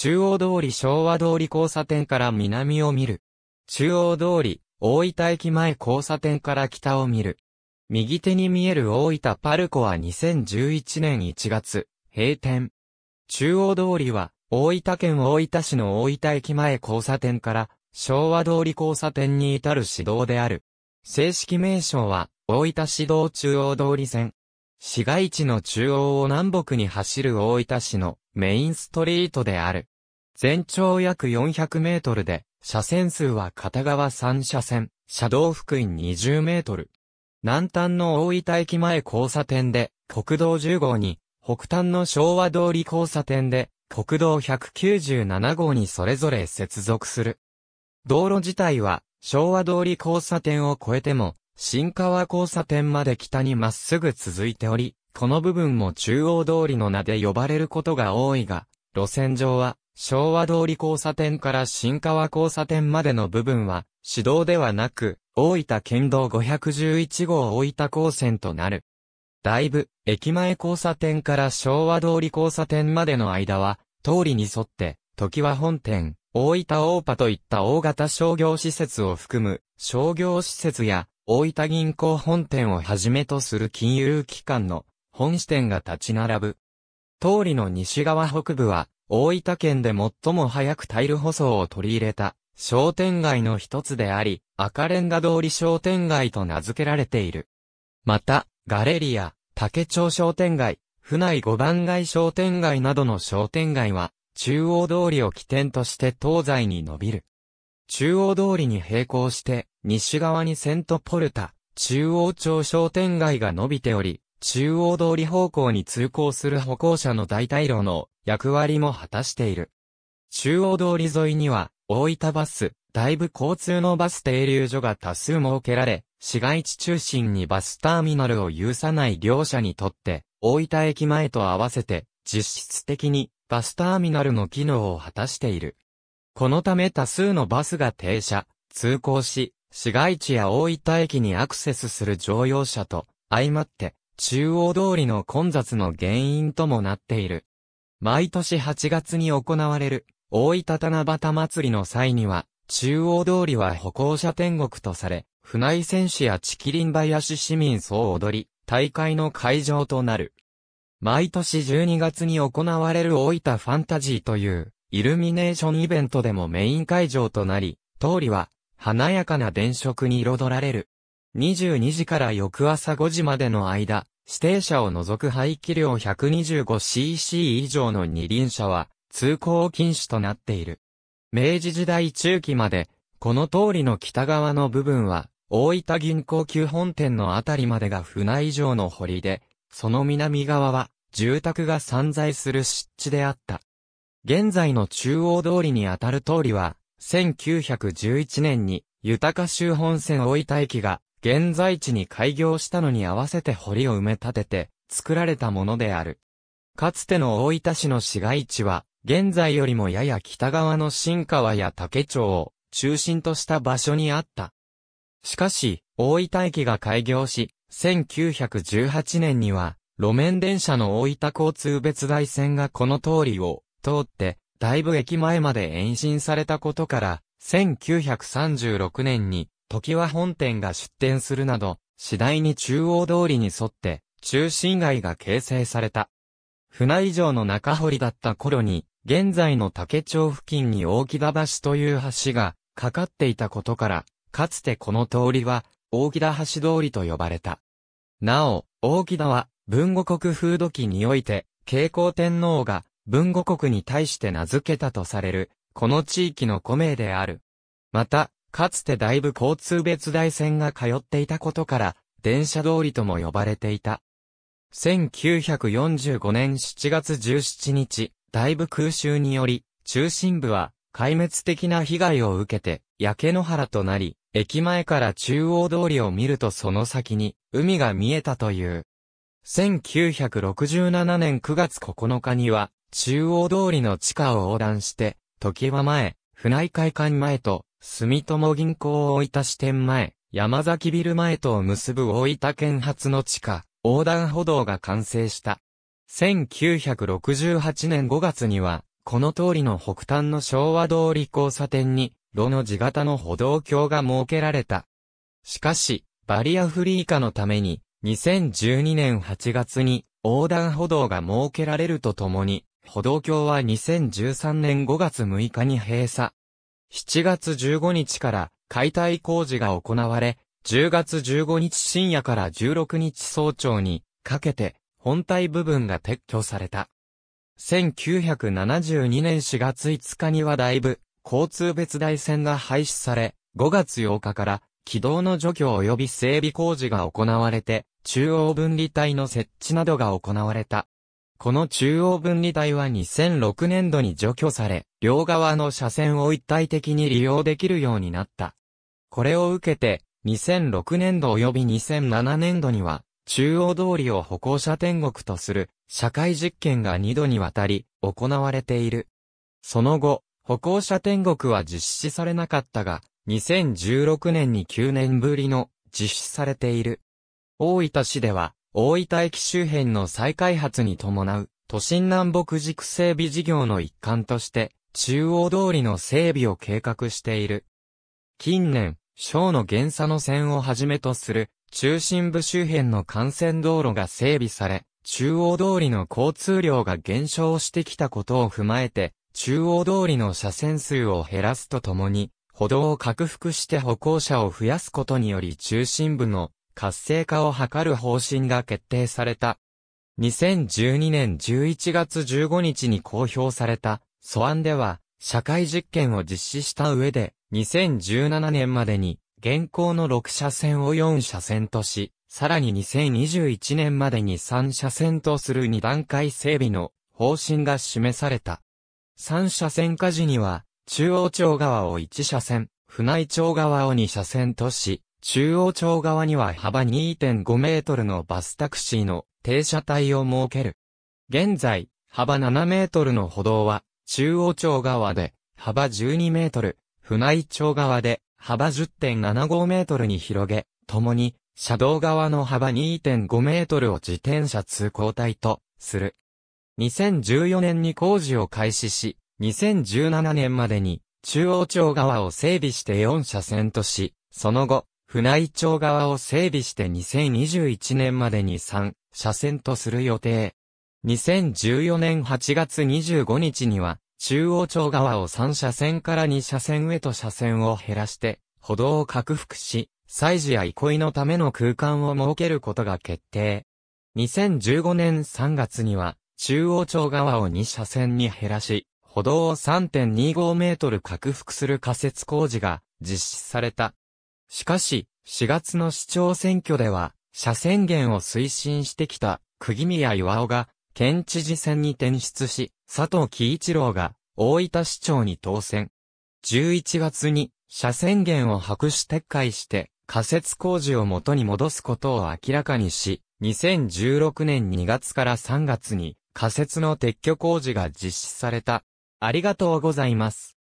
中央通り昭和通り交差点から南を見る。中央通り、大分駅前交差点から北を見る。右手に見える大分パルコは2011年1月、閉店。中央通りは、大分県大分市の大分駅前交差点から、昭和通り交差点に至る市道である。正式名称は、大分市道中央通り線。市街地の中央を南北に走る大分市のメインストリートである。全長約400メートルで、車線数は片側3車線、車道福井20メートル。南端の大分駅前交差点で、国道10号に、北端の昭和通り交差点で、国道197号にそれぞれ接続する。道路自体は、昭和通り交差点を越えても、新川交差点まで北にまっすぐ続いており、この部分も中央通りの名で呼ばれることが多いが、路線上は、昭和通り交差点から新川交差点までの部分は、市道ではなく、大分県道511号大分高線となる。だいぶ、駅前交差点から昭和通り交差点までの間は、通りに沿って、時は本店、大分大パといった大型商業施設を含む、商業施設や、大分銀行本店をはじめとする金融機関の本支店が立ち並ぶ。通りの西側北部は、大分県で最も早くタイル舗装を取り入れた商店街の一つであり、赤レンガ通り商店街と名付けられている。また、ガレリア、竹町商店街、府内五番街商店街などの商店街は、中央通りを起点として東西に伸びる。中央通りに並行して、西側にセントポルタ、中央町商店街が伸びており、中央通り方向に通行する歩行者の代替路の役割も果たしている。中央通り沿いには、大分バス、大部交通のバス停留所が多数設けられ、市街地中心にバスターミナルを有さない両者にとって、大分駅前と合わせて、実質的にバスターミナルの機能を果たしている。このため多数のバスが停車、通行し、市街地や大分駅にアクセスする乗用車と、相まって、中央通りの混雑の原因ともなっている。毎年8月に行われる、大分七夕祭りの際には、中央通りは歩行者天国とされ、船井選手やチキリン林市民総踊り、大会の会場となる。毎年12月に行われる大分ファンタジーという、イルミネーションイベントでもメイン会場となり、通りは、華やかな電飾に彩られる。22時から翌朝5時までの間、指定車を除く排気量 125cc 以上の二輪車は通行禁止となっている。明治時代中期まで、この通りの北側の部分は、大分銀行旧本店のあたりまでが船以上の堀で、その南側は住宅が散在する湿地であった。現在の中央通りにあたる通りは、1911年に豊か州本線大分駅が現在地に開業したのに合わせて堀を埋め立てて、作られたものである。かつての大分市の市街地は、現在よりもやや北側の新川や竹町を中心とした場所にあった。しかし、大分駅が開業し、1918年には、路面電車の大分交通別大線がこの通りを通って、だいぶ駅前まで延伸されたことから、1936年に時は本店が出店するなど、次第に中央通りに沿って、中心街が形成された。船井城の中堀だった頃に、現在の竹町付近に大木田橋という橋がかかっていたことから、かつてこの通りは大木田橋通りと呼ばれた。なお、大木田は文後国風土期において、慶光天皇が文後国に対して名付けたとされる、この地域の古名である。また、かつてだいぶ交通別大線が通っていたことから、電車通りとも呼ばれていた。1945年7月17日、大部空襲により、中心部は壊滅的な被害を受けて、焼け野原となり、駅前から中央通りを見るとその先に海が見えたという。1967年9月9日には、中央通りの地下を横断して、時は前、船井会館前と、住友銀行大分支店前、山崎ビル前とを結ぶ大分県発の地下、横断歩道が完成した。1968年5月には、この通りの北端の昭和通り交差点に、炉の地型の歩道橋が設けられた。しかし、バリアフリー化のために、2012年8月に横断歩道が設けられるとともに、歩道橋は2013年5月6日に閉鎖、7月15日から解体工事が行われ、10月15日深夜から16日早朝にかけて本体部分が撤去された。1972年4月5日にはだいぶ交通別大線が廃止され、5月8日から軌道の除去及び整備工事が行われて、中央分離帯の設置などが行われた。この中央分離帯は2006年度に除去され、両側の車線を一体的に利用できるようになった。これを受けて、2006年度及び2007年度には、中央通りを歩行者天国とする社会実験が2度にわたり行われている。その後、歩行者天国は実施されなかったが、2016年に9年ぶりの実施されている。大分市では大分駅周辺の再開発に伴う、都心南北軸整備事業の一環として、中央通りの整備を計画している。近年、小の原佐の線をはじめとする、中心部周辺の幹線道路が整備され、中央通りの交通量が減少してきたことを踏まえて、中央通りの車線数を減らすとともに、歩道を拡幅して歩行者を増やすことにより中心部の活性化を図る方針が決定された。2012年11月15日に公表された素案では、社会実験を実施した上で、2017年までに、現行の6車線を4車線とし、さらに2021年までに3車線とする2段階整備の方針が示された。3車線下時には、中央町側を1車線、船井町側を2車線とし、中央町側には幅2.5メートルのバスタクシーの停車帯を設ける。現在、幅7メートルの歩道は、中央町側で幅12メートル、船井町側で幅10.75メートルに広げ、共に、車道側の幅2.5メートルを自転車通行帯とする。2014年に工事を開始し、2017年までに中央町側を整備して4車線とし、その後、船井町側を整備して2021年までに3車線とする予定。2014年8月25日には、中央町側を3車線から2車線へと車線を減らして、歩道を拡幅し、祭事や憩いのための空間を設けることが決定。2015年3月には、中央町側を2車線に減らし、歩道を3.25メートル拡幅する仮設工事が実施された。しかし、4月の市長選挙では、社宣言を推進してきた、釘宮岩尾が、県知事選に転出し、佐藤喜一郎が、大分市長に当選。11月に、社宣言を白紙撤回して、仮設工事を元に戻すことを明らかにし、2016年2月から3月に、仮設の撤去工事が実施された。ありがとうございます。